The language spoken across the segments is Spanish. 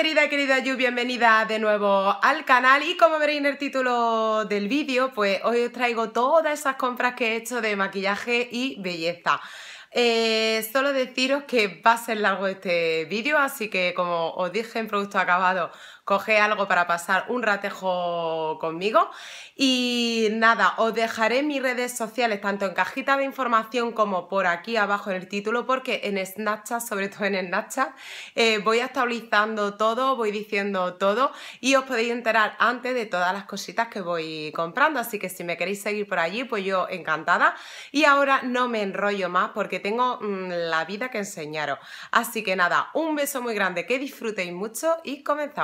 querida, querida Yu, bienvenida de nuevo al canal y como veréis en el título del vídeo, pues hoy os traigo todas esas compras que he hecho de maquillaje y belleza. Eh, solo deciros que va a ser largo este vídeo, así que como os dije en producto acabado, coge algo para pasar un ratejo conmigo. Y nada, os dejaré mis redes sociales tanto en cajita de información como por aquí abajo en el título, porque en Snapchat, sobre todo en Snapchat, eh, voy actualizando todo, voy diciendo todo y os podéis enterar antes de todas las cositas que voy comprando. Así que si me queréis seguir por allí, pues yo encantada. Y ahora no me enrollo más porque tengo mm, la vida que enseñaros. Así que nada, un beso muy grande, que disfrutéis mucho y comenzamos.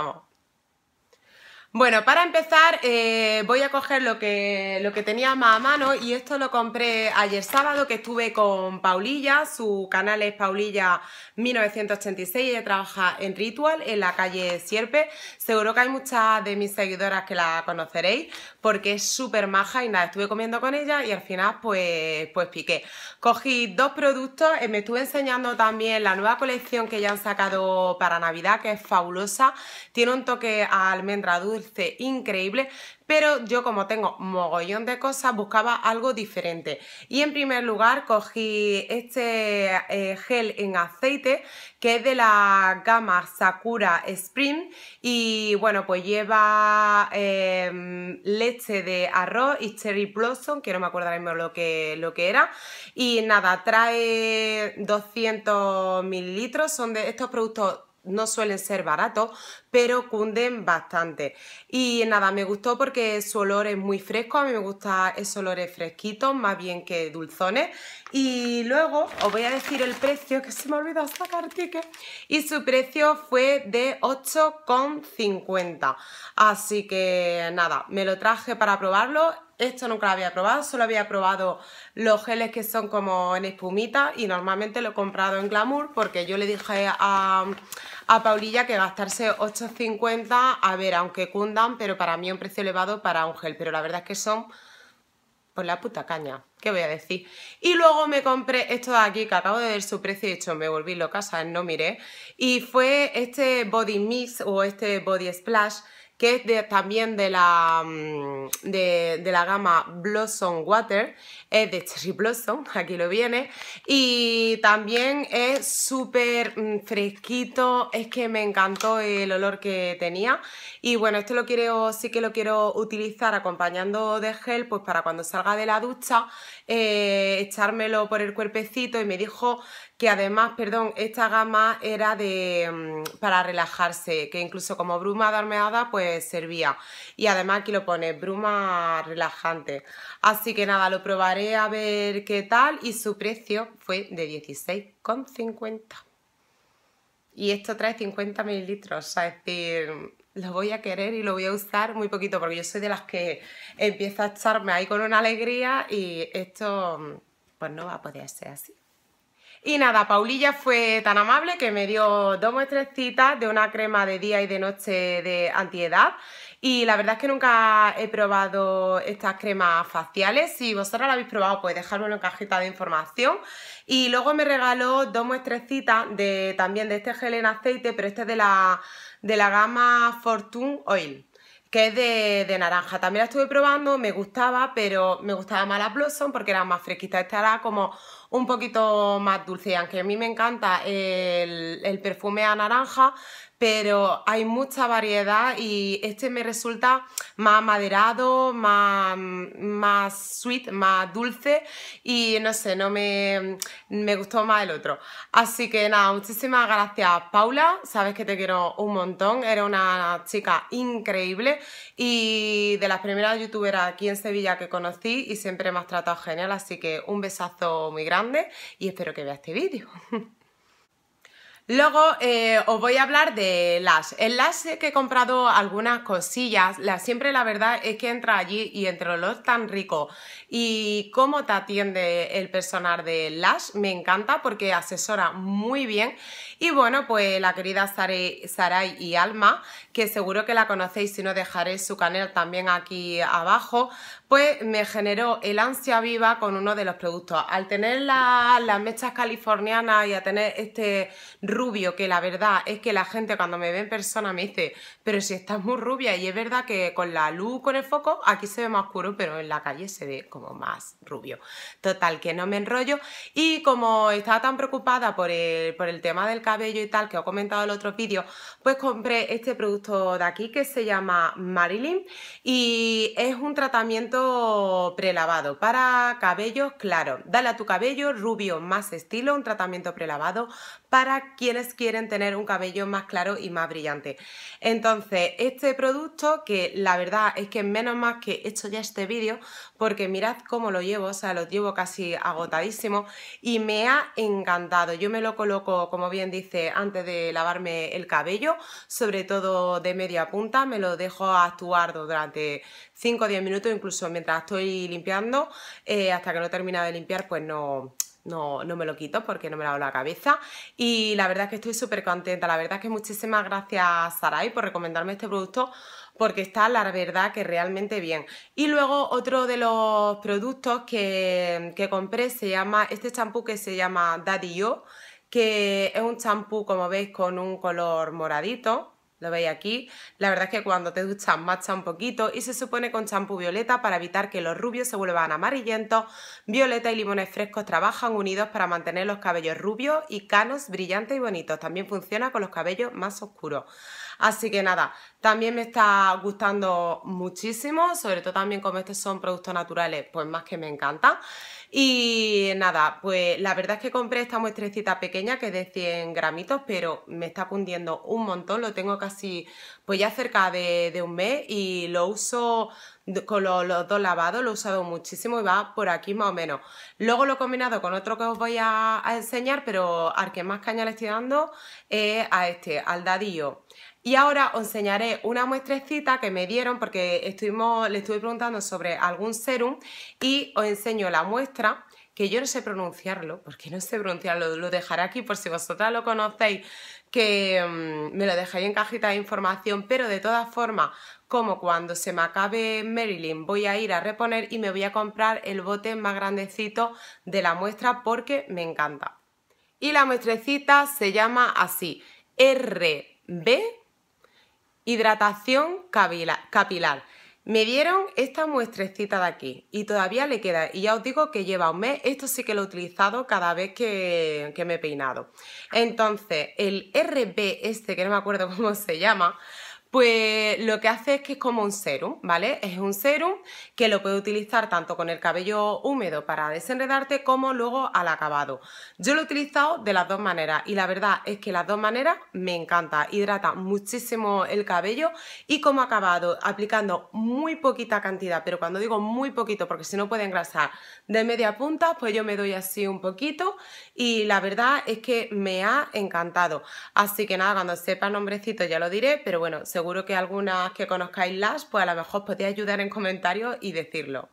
Bueno, para empezar eh, voy a coger lo que, lo que tenía más a mano y esto lo compré ayer sábado que estuve con Paulilla, su canal es Paulilla 1986, ella trabaja en Ritual en la calle Sierpe, seguro que hay muchas de mis seguidoras que la conoceréis porque es súper maja y nada, estuve comiendo con ella y al final pues, pues piqué. Cogí dos productos, eh, me estuve enseñando también la nueva colección que ya han sacado para Navidad, que es fabulosa, tiene un toque a almendra dulce increíble, pero yo como tengo mogollón de cosas, buscaba algo diferente. Y en primer lugar cogí este eh, gel en aceite que es de la gama Sakura Spring y bueno, pues lleva em, leche de arroz y cherry blossom, que no me acuerdo de lo que, lo que era. Y nada, trae 200 mililitros, son de estos productos no suelen ser baratos, pero cunden bastante. Y nada, me gustó porque su olor es muy fresco, a mí me gustan esos olores fresquitos, más bien que dulzones. Y luego os voy a decir el precio, que se me ha olvidado sacar ticket. Y su precio fue de 8,50. Así que nada, me lo traje para probarlo. Esto nunca lo había probado, solo había probado los geles que son como en espumita y normalmente lo he comprado en Glamour porque yo le dije a a Paulilla que gastarse 8,50, a ver, aunque cundan, pero para mí un precio elevado para un gel, pero la verdad es que son pues la puta caña, ¿qué voy a decir? Y luego me compré esto de aquí, que acabo de ver su precio y hecho, me volví loca, ¿sabes? No miré. Y fue este Body Mix o este Body Splash que es también de la, mm, de, la gama Blossom Water, es de Cherry Blossom, aquí lo viene, y también es súper mm, fresquito, es que me encantó el olor que tenía, y bueno, esto lo quiero, sí que lo quiero utilizar acompañando de gel, pues para cuando salga de la ducha, eh, echármelo por el cuerpecito, y me dijo y además, perdón, esta gama era de mm, para relajarse, que incluso como bruma de pues servía. Y además aquí lo pone, bruma relajante. Así que nada, lo probaré a ver qué tal y su precio fue de 16,50. Y esto trae 50 mililitros, o sea, es decir, lo voy a querer y lo voy a usar muy poquito, porque yo soy de las que empiezo a echarme ahí con una alegría y esto mm, pues no va a poder ser así. Y nada, Paulilla fue tan amable que me dio dos muestrecitas de una crema de día y de noche de antiedad. Y la verdad es que nunca he probado estas cremas faciales. Si vosotras la habéis probado, pues dejármelo en cajita de información. Y luego me regaló dos muestrecitas de, también de este gel en aceite, pero este es de la, de la gama Fortune Oil que es de, de, naranja. También la estuve probando, me gustaba, pero me gustaba más la Blossom porque era más fresquita. Esta era como un poquito más dulce, aunque a mí me encanta el, perfume a naranja, pero hay mucha variedad y este me resulta más maderado, más, sweet, más dulce y no sé, no me, me gustó más el otro. Así que nada, muchísimas gracias Paula, sabes que te quiero un montón, Era una chica increíble y de las primeras youtuberas aquí en Sevilla que conocí y siempre me has tratado genial, así que un besazo muy grande y espero que veas este vídeo. Luego eh, os voy a hablar de las. En las que he comprado algunas cosillas. La, siempre la verdad es que entra allí y entre los tan rico y cómo te atiende el personal de Lash, me encanta porque asesora muy bien. Y bueno, pues la querida Sarai y Alma que seguro que la conocéis, si no dejaré su canal también aquí abajo, pues me generó el ansia viva con uno de los productos. Al tener las mechas californianas y a tener este rubio, que la verdad es que la gente cuando me ve en persona me dice, pero si estás muy rubia, y es verdad que con la luz, con el foco, aquí se ve más oscuro, pero en la calle se ve como más rubio. Total, que no me enrollo. Y como estaba tan preocupada por el, tema del cabello y tal, que os he comentado en el otro vídeo, pues compré este producto de aquí que se llama Marilyn y es un tratamiento prelavado para cabellos claros. Dale a tu cabello rubio más estilo, un tratamiento prelavado para quienes quieren tener un cabello más claro y más brillante. Entonces, este producto que la verdad es que menos más que he hecho ya este vídeo porque mirad cómo lo llevo, o sea, lo llevo casi agotadísimo y me ha encantado. Yo me lo coloco, como bien dice, antes de lavarme el cabello, sobre todo de media punta, me lo dejo actuar durante 5 o 10 minutos, incluso mientras estoy limpiando, eh, hasta que no termina de limpiar, pues no no, no me lo quito porque no me lavo la cabeza. Y la verdad es que estoy súper contenta. La verdad es que muchísimas gracias, Sarai, por recomendarme este producto porque está la verdad que realmente bien. Y luego otro de los productos que, que compré se llama, este champú que se llama Daddy Yo, que es un champú, como veis, con un color moradito, lo veis aquí. La verdad es que cuando te duchas marcha un poquito y se supone con champú violeta para evitar que los rubios se vuelvan amarillentos. Violeta y limones frescos trabajan unidos para mantener los cabellos rubios y canos brillantes y bonitos. También funciona con los cabellos más oscuros. Así que nada, también me está gustando muchísimo, sobre todo también como estos son productos naturales, pues más que me encanta. Y nada, pues la verdad es que compré esta muestrecita pequeña que es de 100 gramitos, pero me está cundiendo un montón, lo tengo casi pues ya cerca de, un mes y lo uso con los, dos lavados, lo he usado muchísimo y va por aquí más o menos. Luego lo he combinado con otro que os voy a, a enseñar, pero al que más caña le estoy dando es a este, al dadillo. Y ahora os enseñaré una muestrecita que me dieron porque estuvimos, le estuve preguntando sobre algún serum y os enseño la muestra que yo no sé pronunciarlo, porque no sé pronunciarlo, lo dejaré aquí por si vosotras lo conocéis, que mm, me lo dejáis en cajita de información, pero de todas formas, como cuando se me acabe Marilyn, voy a ir a reponer y me voy a comprar el bote más grandecito de la muestra porque me encanta. Y la muestrecita se llama así, RB Hidratación capilar. Me dieron esta muestrecita de aquí y todavía le queda, y ya os digo que lleva un mes, esto sí que lo he utilizado cada vez que, me he peinado. Entonces, el RB este, que no me acuerdo cómo se llama, pues lo que hace es que es como un serum, ¿vale? Es un serum que lo puedes utilizar tanto con el cabello húmedo para desenredarte como luego al acabado. Yo lo he utilizado de las dos maneras y la verdad es que las dos maneras me encanta. Hidrata muchísimo el cabello y como acabado, aplicando muy poquita cantidad, pero cuando digo muy poquito, porque si no puede engrasar de media punta, pues yo me doy así un poquito y la verdad es que me ha encantado. Así que nada, cuando sepa el nombrecito ya lo diré, pero bueno, seguro seguro que algunas que conozcáis las, pues a lo mejor podéis ayudar en comentarios y decirlo.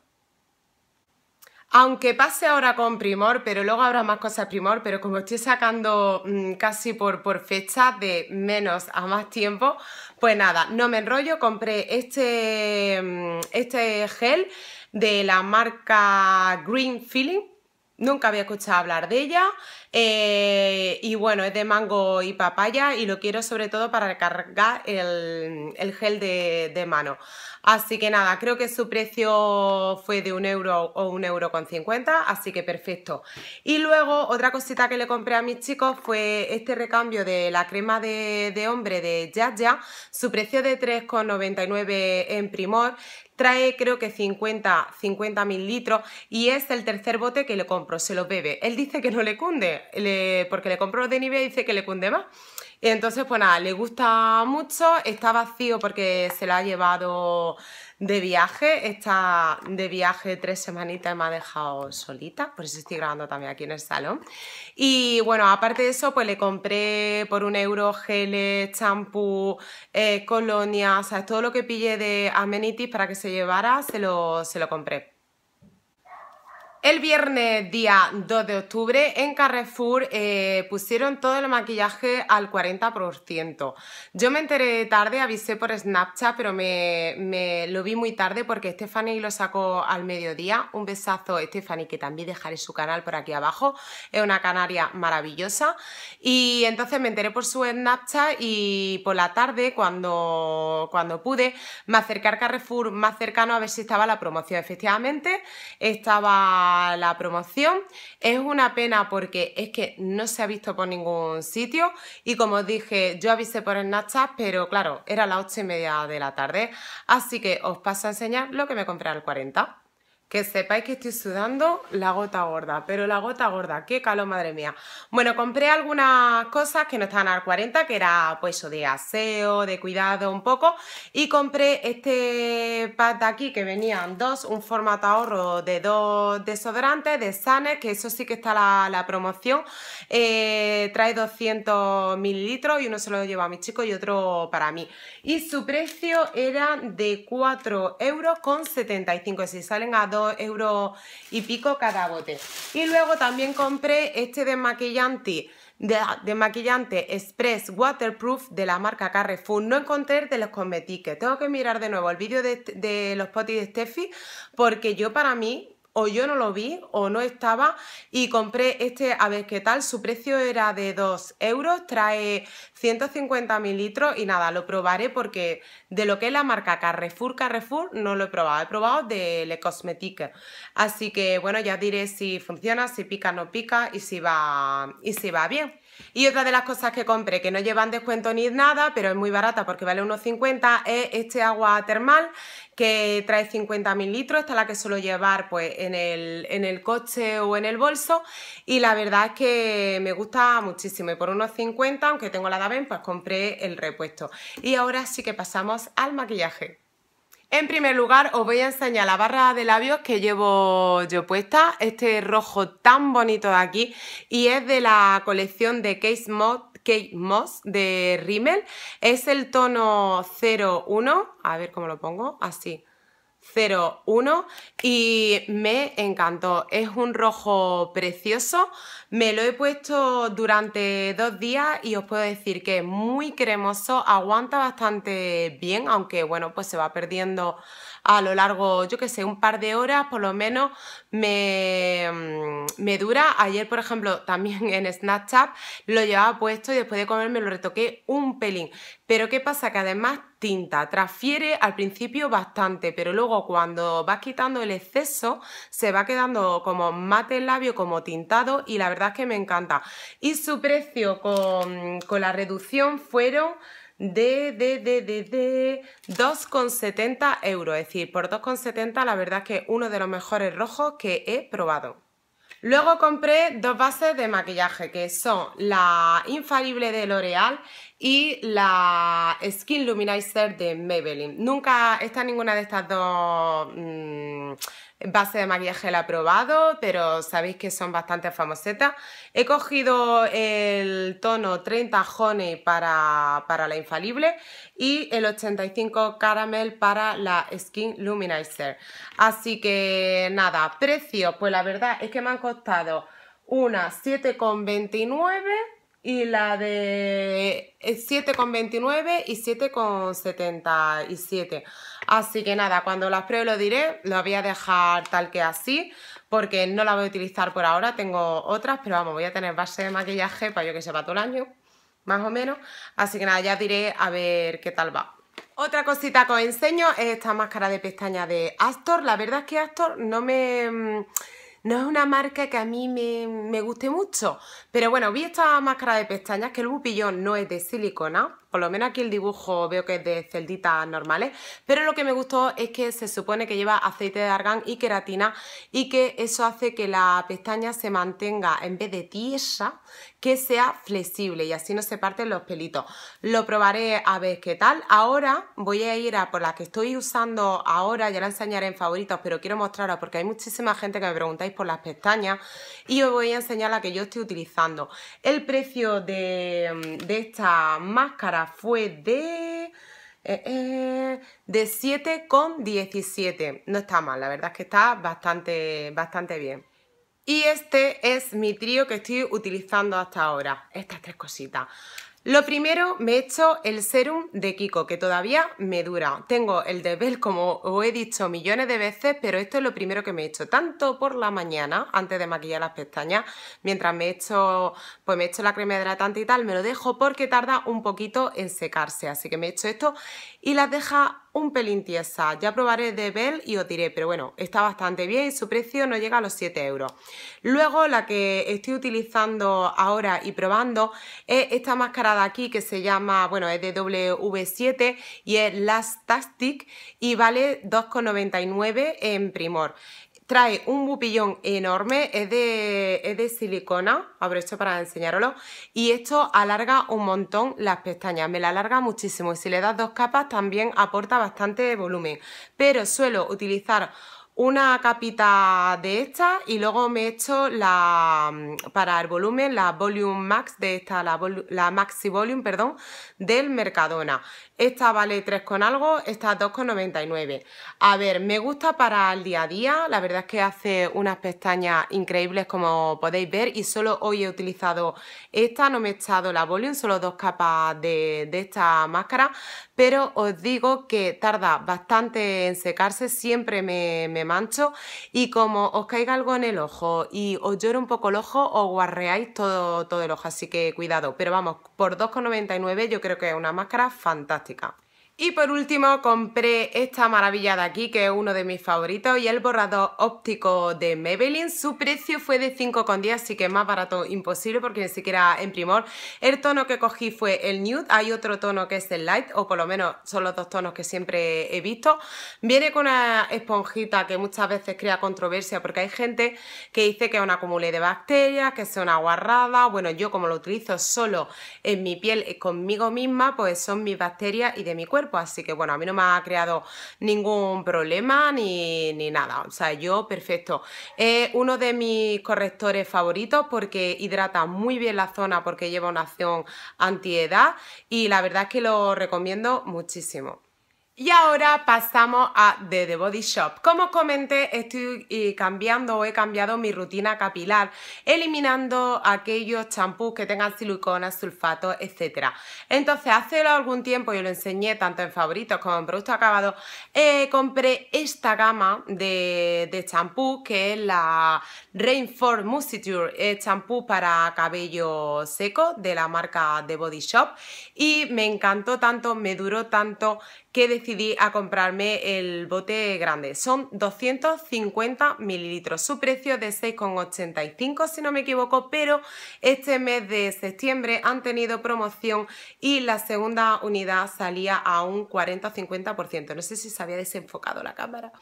Aunque pase ahora con Primor, pero luego habrá más cosas Primor, pero como estoy sacando mm, casi por, fecha de menos a más tiempo, pues nada, no me enrollo, compré este, mm, este gel de la marca Green Feeling, nunca había escuchado hablar de ella, eh, y bueno, es de mango y papaya y lo quiero sobre todo para recargar el, gel de, mano. Así que nada, creo que su precio fue de un euro o un euro con 50, así que perfecto. Y luego otra cosita que le compré a mis chicos fue este recambio de la crema de, hombre de Yaya, su precio de 3,99 en Primor trae creo que 50, 50 litros y es el tercer bote que le compro, se lo bebe. Él dice que no le cunde, porque le compró de nivel y dice que le cunde más. entonces, pues nada, le gusta mucho, está vacío porque se la ha llevado de viaje. Está de viaje tres semanitas y me ha dejado solita, por eso estoy grabando también aquí en el salón. Y bueno, aparte de eso, pues le compré por un euro gel, champú, colonia, eh, colonias, o sea, todo lo que pillé de amenities para que se llevara, se se lo compré. El viernes día 2 de octubre en Carrefour eh, pusieron todo el maquillaje al 40%. Yo me enteré tarde, avisé por Snapchat, pero me, lo vi muy tarde porque Stephanie lo sacó al mediodía. Un besazo Stephanie, que también dejaré su canal por aquí abajo. Es una canaria maravillosa. Y entonces me enteré por su Snapchat y por la tarde, cuando, cuando pude, me acerqué al Carrefour más cercano a ver si estaba la promoción. Efectivamente, estaba la promoción. Es una pena porque es que no se ha visto por ningún sitio y como os dije, yo avisé por el Snapchat, pero claro, era las 8 y media de la tarde, así que os paso a enseñar lo que me compré al 40. Que sepáis que estoy sudando la gota gorda, pero la gota gorda, qué calor, madre mía. Bueno, compré algunas cosas que no estaban al 40, que era pues de aseo, de cuidado un poco, y compré este pack de aquí que venían dos, un formato ahorro de dos desodorantes de Saner, que eso sí que está la, promoción, eh, trae 200 mililitros y uno se lo lleva a mi chico y otro para mí. Y su precio era de 4 euros con 75, si salen a 2 Euro y pico cada bote. Y luego también compré este desmaquillante de, de, maquillante Express Waterproof de la marca Carrefour. No encontré de los cosmetiques. Tengo que mirar de nuevo el vídeo de, de, los potis de Steffi porque yo para mí o yo no lo vi o no estaba y compré este, a ver qué tal, su precio era de 2 euros, trae 150 mililitros y nada, lo probaré porque de lo que es la marca Carrefour, Carrefour no lo he probado, he probado de Le Cosmetique, así que bueno, ya diré si funciona, si pica, no pica y si va, y si va bien. Y otra de las cosas que compré, que no llevan descuento ni nada, pero es muy barata porque vale unos 50, es este agua termal que trae 50.000 litros, esta es la que suelo llevar pues en el, coche o en el bolso y la verdad es que me gusta muchísimo y por unos 50, aunque tengo la Daven, pues compré el repuesto. Y ahora sí que pasamos al maquillaje. En primer lugar, os voy a enseñar la barra de labios que llevo yo puesta, este rojo tan bonito de aquí, y es de la colección de Case Kate Moss de Rimmel. Es el tono 01, a ver cómo lo pongo, así. 01 y me encantó. Es un rojo precioso, me lo he puesto durante dos días y os puedo decir que es muy cremoso, aguanta bastante bien, aunque bueno, pues se va perdiendo a lo largo, yo que sé, un par de horas por lo menos me, mm, dura. Ayer, por ejemplo, también en Snapchat lo llevaba puesto y después de comer me lo retoqué un pelín. Pero ¿qué pasa? Que además tinta, transfiere al principio bastante, pero luego cuando vas quitando el exceso se va quedando como mate el labio, como tintado y la verdad es que me encanta. Y su precio con, la reducción fueron de, de, de, de, 2,70 euros. Es decir, por 2,70 la verdad es que uno de los mejores rojos que he probado. Luego compré dos bases de maquillaje que son la infalible de L'Oreal y la Skin Luminizer de Maybelline. Nunca está ninguna de estas dos mm, base de maquillaje la he probado, pero sabéis que son bastante famosetas. He cogido el tono 30 Honey para, para la infalible y el 85 Caramel para la Skin Luminizer. Así que nada, precio, pues la verdad es que me han costado una 7,29 y la de 7,29 eh, y 7,77. Así que nada, cuando las pruebe lo diré, Lo voy a dejar tal que así, porque no la voy a utilizar por ahora, tengo otras, pero vamos, voy a tener base de maquillaje para yo que sepa todo el año, más o menos. Así que nada, ya diré a ver qué tal va. Otra cosita que os enseño es esta máscara de pestaña de Astor. La verdad es que Astor no me... Mm, no es una marca que a mí me, me guste mucho, pero bueno, vi esta máscara de pestañas que el bupillón no es de silicona, por lo menos aquí el dibujo veo que es de celditas normales, pero lo que me gustó es que se supone que lleva aceite de argán y queratina y que eso hace que la pestaña se mantenga en vez de tiesa, que sea flexible y así no se parten los pelitos. Lo probaré a ver qué tal. Ahora voy a ir a por la que estoy usando ahora, ya la enseñaré en favoritos, pero quiero mostraros porque hay muchísima gente que me preguntáis por las pestañas y os voy a enseñar la que yo estoy utilizando. El precio de, de esta máscara fue de... Eh, eh, de 7,17. No está mal, la verdad es que está bastante, bastante bien. Y este es mi trío que estoy utilizando hasta ahora. Estas tres cositas. Lo primero, me he hecho el serum de Kiko, que todavía me dura. Tengo el de como os he dicho millones de veces, pero esto es lo primero que me he hecho, tanto por la mañana, antes de maquillar las pestañas, mientras me he hecho, pues me he hecho la crema hidratante y tal, me lo dejo porque tarda un poquito en secarse, así que me he hecho esto y las deja un pelín tiesa. Ya probaré de Bell y os diré, pero bueno, está bastante bien y su precio no llega a los 7 euros. Luego la que estoy utilizando ahora y probando es esta máscara de aquí que se llama, bueno, es de W7 y es Last Tastic y vale 2,99 en Primor. Trae un bupillón enorme, es de, silicona, de silicona, para enseñaroslo, y esto alarga un montón las pestañas, me la alarga muchísimo y si le das dos capas también aporta bastante volumen, pero suelo utilizar una capita de esta y luego me he hecho para el volumen la Volume Max de esta, la, la Maxi Volume, perdón, del Mercadona. Esta vale 3 con algo, esta 2,99. A ver, me gusta para el día a día, la verdad es que hace unas pestañas increíbles como podéis ver y solo hoy he utilizado esta, no me he echado la volume, solo dos capas de, esta máscara, pero os digo que tarda bastante en secarse, siempre me, mancho y como os caiga algo en el ojo y os llora un poco el ojo, os guarreáis todo, todo el ojo, así que cuidado, pero vamos, por 2,99 yo creo que es una máscara fantástica. pratica. Y por último compré esta maravilla de aquí, que es uno de mis favoritos, y el borrador óptico de Maybelline. Su precio fue de 5,10, así que más barato imposible porque ni siquiera en primor. El tono que cogí fue el nude, hay otro tono que es el light, o por lo menos son los dos tonos que siempre he visto. Viene con una esponjita que muchas veces crea controversia porque hay gente que dice que es una acumule de bacterias, que es una guarrada. Bueno, yo como lo utilizo solo en mi piel eh, conmigo misma, pues son mis bacterias y de mi cuerpo pues así que bueno, a mí no me ha creado ningún problema ni, nada, o sea, yo perfecto. Es uno de mis correctores favoritos porque hidrata muy bien la zona porque lleva una acción antiedad y la verdad es que lo recomiendo muchísimo. Y ahora pasamos a The, Body Shop. Como comenté, estoy cambiando o he cambiado mi rutina capilar, eliminando aquellos champús que tengan silicona, sulfato, etc. Entonces, hace algún tiempo, yo lo enseñé tanto en favoritos como en productos acabados, eh, compré esta gama de champú que es la Rainforest Moisture, es champú para cabello seco de la marca The Body Shop y me encantó tanto, me duró tanto que decidí a comprarme el bote grande. Son 250 mililitros. Su precio de 6,85 si no me equivoco, pero este mes de septiembre han tenido promoción y la segunda unidad salía a un 40-50%. No sé si se había desenfocado la cámara.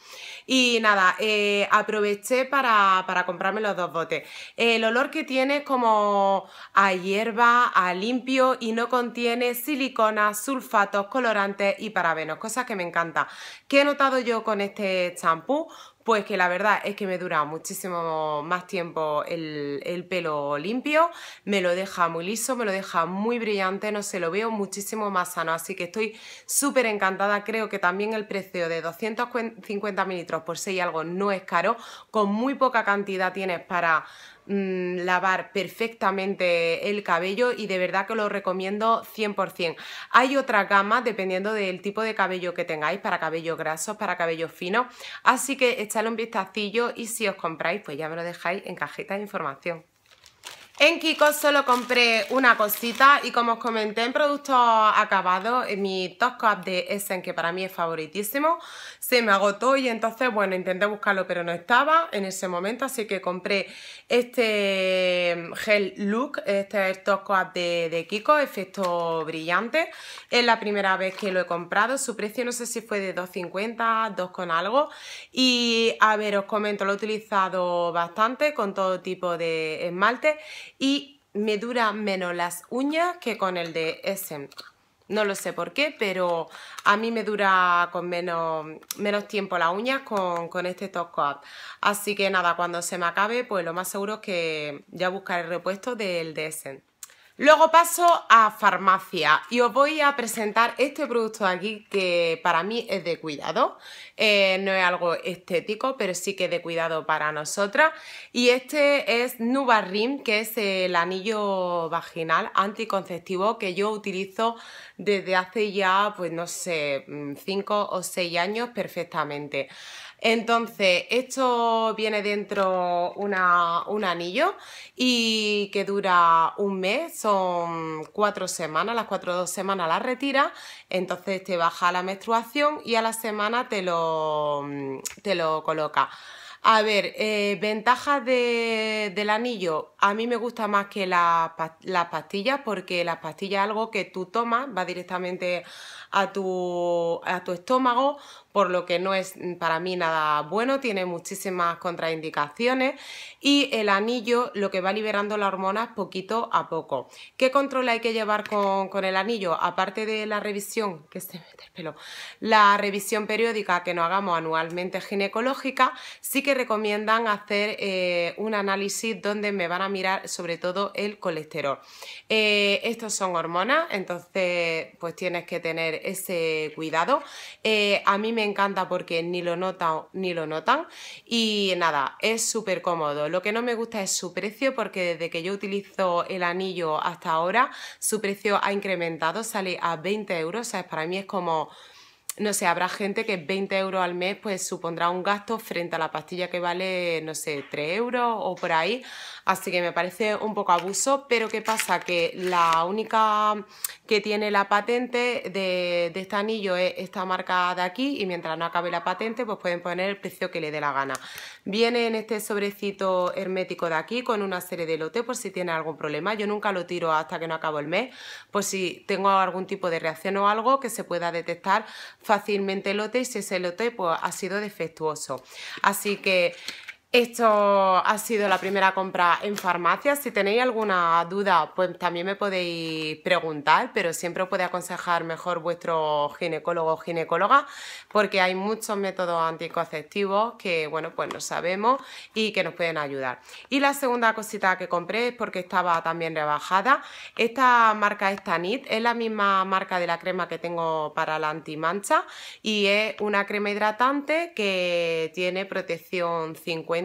Y nada, eh, aproveché para, comprarme los dos botes. El olor que tiene es como a hierba, a limpio y no contiene silicona, sulfatos, colorantes y ver cosas que me encanta ¿Qué he notado yo con este champú? Pues que la verdad es que me dura muchísimo más tiempo el, pelo limpio, me lo deja muy liso, me lo deja muy brillante, no sé, lo veo muchísimo más sano, así que estoy súper encantada, creo que también el precio de 250 mililitros por 6 algo no es caro, con muy poca cantidad tienes para Mm, lavar perfectamente el cabello y de verdad que lo recomiendo 100%. Hay otra gama dependiendo del tipo de cabello que tengáis, para cabellos grasos, para cabellos finos, así que echadle un vistacillo y si os compráis pues ya me lo dejáis en cajita de información. En Kiko solo compré una cosita y como os comenté en productos acabados, en mi top up de Essen, que para mí es favoritísimo, se me agotó y entonces, bueno, intenté buscarlo pero no estaba en ese momento, así que compré este mm, gel look, este es top de, Kiko, efecto brillante. Es la primera vez que lo he comprado, su precio no sé si fue de 2,50, 2 con algo. Y a ver, os comento, lo he utilizado bastante con todo tipo de esmalte y me dura menos las uñas que con el de Essen. No lo sé por qué, pero a mí me dura con menos, tiempo las uñas con, este Top Coat. Así que nada, cuando se me acabe, pues lo más seguro es que ya buscaré el repuesto del de Essence. Luego paso a farmacia y os voy a presentar este producto de aquí que para mí es de cuidado. Eh, no es algo estético, pero sí que es de cuidado para nosotras. Y este es Nubarrim, que es el anillo vaginal anticonceptivo que yo utilizo desde hace ya, pues no sé, 5 mm, o 6 años perfectamente. Entonces, esto viene dentro una, un anillo y que dura un mes, son cuatro semanas, las cuatro o dos semanas la retira entonces te baja la menstruación y a la semana te lo, te lo coloca. A ver, eh, ventajas de, del anillo. A mí me gusta más que las pastillas porque las pastillas es algo que tú tomas, va directamente a tu, a tu estómago, por lo que no es para mí nada bueno, tiene muchísimas contraindicaciones y el anillo lo que va liberando la hormonas poquito a poco. ¿Qué control hay que llevar con, el anillo? Aparte de la revisión, que se pelo, la revisión periódica que nos hagamos anualmente ginecológica, sí que recomiendan hacer eh, un análisis donde me van a mirar sobre todo el colesterol. Eh, estos son hormonas, entonces pues tienes que tener ese cuidado. Eh, a mí me me encanta porque ni lo notan ni lo notan y nada, es súper cómodo. Lo que no me gusta es su precio porque desde que yo utilizo el anillo hasta ahora, su precio ha incrementado, sale a 20 euros, o para mí es como no sé, habrá gente que 20 euros al mes pues supondrá un gasto frente a la pastilla que vale, no sé, 3 euros o por ahí así que me parece un poco abuso, pero ¿qué pasa? Que la única que tiene la patente de, este anillo es esta marca de aquí y mientras no acabe la patente pues pueden poner el precio que le dé la gana. Viene en este sobrecito hermético de aquí con una serie de lotes por si tiene algún problema, yo nunca lo tiro hasta que no acabo el mes, por si tengo algún tipo de reacción o algo que se pueda detectar fácilmente el lote y si ese lote pues, ha sido defectuoso. Así que esto ha sido la primera compra en farmacia. Si tenéis alguna duda, pues también me podéis preguntar, pero siempre os puede aconsejar mejor vuestro ginecólogo o ginecóloga, porque hay muchos métodos anticonceptivos que, bueno, pues lo sabemos y que nos pueden ayudar. Y la segunda cosita que compré es porque estaba también rebajada. Esta marca es Tanit, es la misma marca de la crema que tengo para la antimancha y es una crema hidratante que tiene protección 50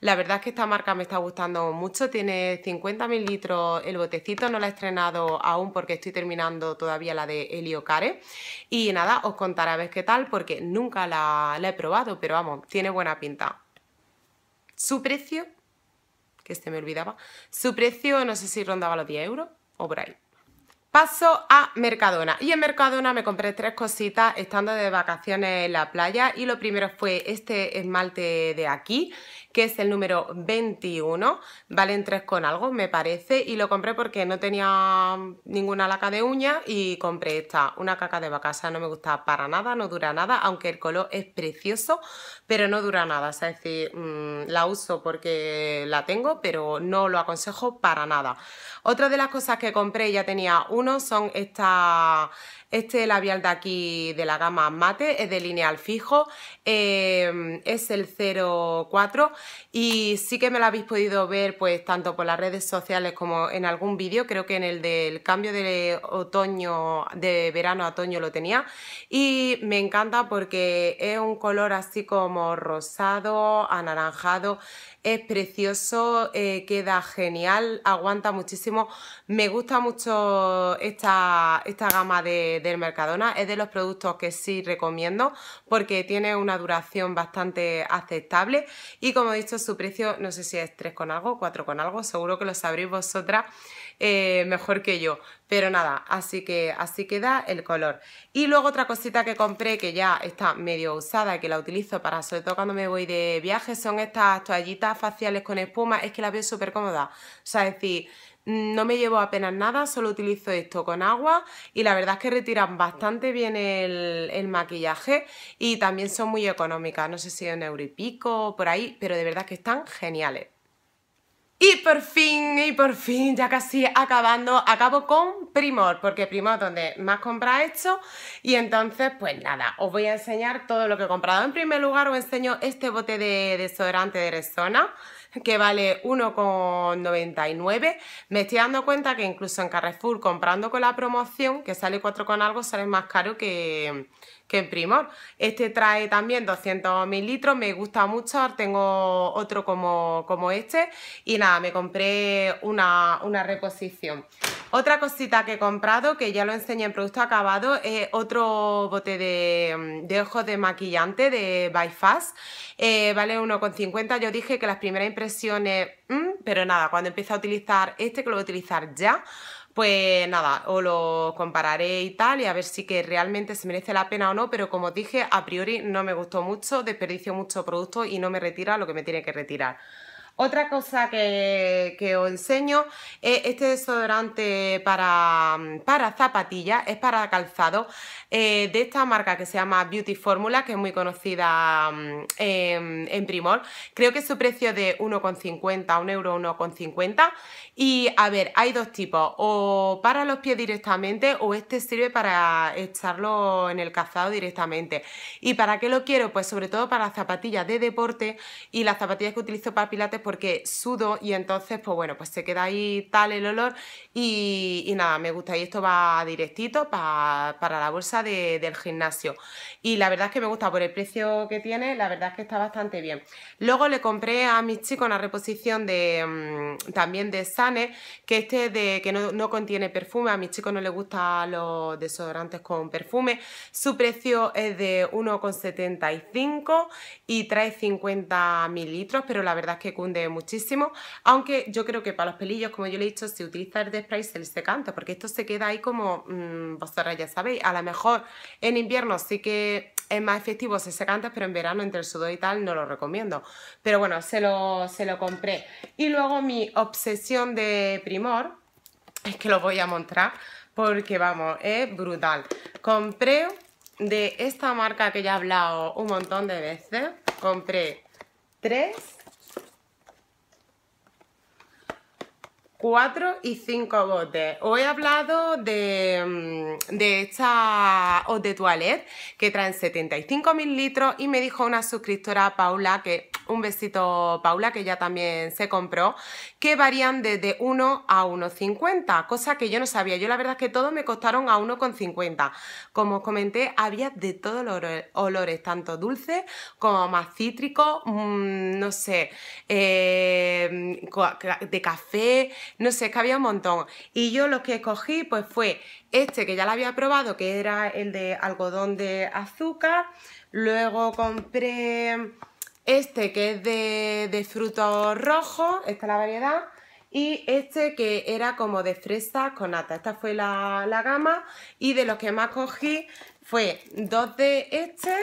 la verdad es que esta marca me está gustando mucho, tiene 50 mililitros el botecito, no la he estrenado aún porque estoy terminando todavía la de Helio Care. Y nada, os contaré a ver qué tal porque nunca la, he probado, pero vamos, tiene buena pinta. Su precio, que este me olvidaba, su precio no sé si rondaba los 10 euros o por ahí. Paso a Mercadona. Y en Mercadona me compré tres cositas estando de vacaciones en la playa. Y lo primero fue este esmalte de aquí, que es el número 21, valen 3 con algo me parece y lo compré porque no tenía ninguna laca de uña y compré esta, una caca de vacasa, no me gusta para nada, no dura nada, aunque el color es precioso, pero no dura nada, es decir, mm, la uso porque la tengo, pero no lo aconsejo para nada. Otra de las cosas que compré, ya tenía uno, son este labial de aquí de la gama mate, es de lineal fijo, eh, es el 04 y sí que me lo habéis podido ver pues tanto por las redes sociales como en algún vídeo, creo que en el del cambio de otoño, de verano a otoño lo tenía y me encanta porque es un color así como rosado, anaranjado, es precioso, eh, queda genial, aguanta muchísimo. Me gusta mucho esta, esta gama de, del Mercadona, es de los productos que sí recomiendo porque tiene una duración bastante aceptable y como dicho, su precio no sé si es 3 con algo, 4 con algo, seguro que lo sabréis vosotras. Eh, mejor que yo. Pero nada, así que así queda el color. Y luego otra cosita que compré que ya está medio usada y que la utilizo para sobre todo cuando me voy de viaje son estas toallitas faciales con espuma. Es que la veo súper cómoda. O sea, es decir, mm, no me llevo apenas nada, solo utilizo esto con agua y la verdad es que retiran bastante bien el, maquillaje y también son muy económicas, no sé si en euro y pico por ahí, pero de verdad que están geniales. Y por fin, y por fin, ya casi acabando, acabo con Primor, porque Primor es donde más compra hecho. Y entonces, pues nada, os voy a enseñar todo lo que he comprado. En primer lugar, os enseño este bote de desodorante de Resona que vale 1,99. Me estoy dando cuenta que incluso en Carrefour, comprando con la promoción, que sale 4 con algo, sale más caro que, que en Primor. Este trae también 200 mililitros, me gusta mucho, tengo otro como, como este. Y nada, me compré una, una reposición. Otra cosita que he comprado, que ya lo enseñé en producto acabado, es otro bote de, mm, ojos de maquillante de By eh, vale 1,50. Yo dije que las primeras impresiones, mm, pero nada, cuando empiece a utilizar este, que lo voy a utilizar ya, pues nada, o lo compararé y tal, y a ver si que realmente se merece la pena o no, pero como dije, a priori no me gustó mucho, desperdicio mucho producto y no me retira lo que me tiene que retirar. Otra cosa que, os enseño es este desodorante para, mm, para zapatillas, es para calzado. Eh, de esta marca que se llama Beauty Formula, que es muy conocida mm, em, en Primor. Creo que su precio de 1,50, 1 euro 1,50. Y a ver, hay dos tipos, o para los pies directamente o este sirve para echarlo en el calzado directamente. ¿Y para qué lo quiero? Pues sobre todo para zapatillas de deporte y las zapatillas que utilizo para pilates porque sudo y entonces pues bueno, pues se queda ahí tal el olor y, nada, me gusta y esto va directito para la bolsa del gimnasio. Y la verdad es que me gusta por el precio que tiene, la verdad es que está bastante bien. Luego le compré a mis chicos una reposición de mm, también de Sane, que este de que no, contiene perfume, a mis chicos no les gustan los desodorantes con perfume. Su precio es de 1,75 y trae 50 mililitros, pero la verdad es que cunde muchísimo. Aunque yo creo que para los pelillos, como yo le he dicho, si utiliza el de spray se les secante, porque esto se queda ahí como, mm, vosotras ya sabéis, a lo mejor en invierno sí que es más efectivo se secante, pero en verano entre el sudor y tal no lo recomiendo. Pero bueno, se se lo compré. Y luego mi obsesión de Primor, es que lo voy a mostrar porque vamos, es brutal. Compré de esta marca que ya he hablado un montón de veces, compré tres 4 y 5 botes. Hoy he hablado de, mm, de esta eau de toilette que traen 75 litros y me dijo una suscriptora Paula, que un besito Paula, que ya también se compró, que varían desde 1 a 1,50, cosa que yo no sabía. Yo la verdad es que todos me costaron a 1,50. Como os comenté, había de todos los olores, tanto dulces como más cítrico, mm, no sé, eh, mm, de café no sé, es que había un montón. Y yo lo que escogí pues fue este que ya lo había probado, que era el de algodón de azúcar, luego compré este que es de, de frutos rojos, esta es la variedad, y este que era como de fresa con nata. Esta fue la, la gama y de los que más cogí fue dos de este,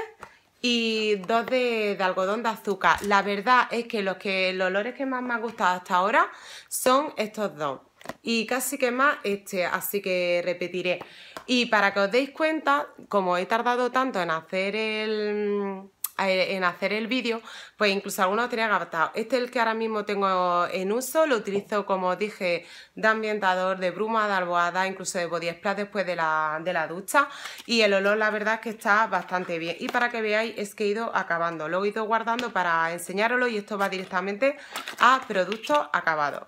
y dos de, algodón de azúcar. La verdad es que los, que los olores que más me han gustado hasta ahora son estos dos. Y casi que más este, así que repetiré. Y para que os deis cuenta, como he tardado tanto en hacer el, en hacer el vídeo, pues incluso algunos tenía gastado Este es el que ahora mismo tengo en uso, lo utilizo como dije de ambientador, de bruma, de albohada, incluso de body splash después de la, ducha y el olor la verdad es que está bastante bien. Y para que veáis es que he ido acabando, lo he ido guardando para enseñároslo y esto va directamente a productos acabados.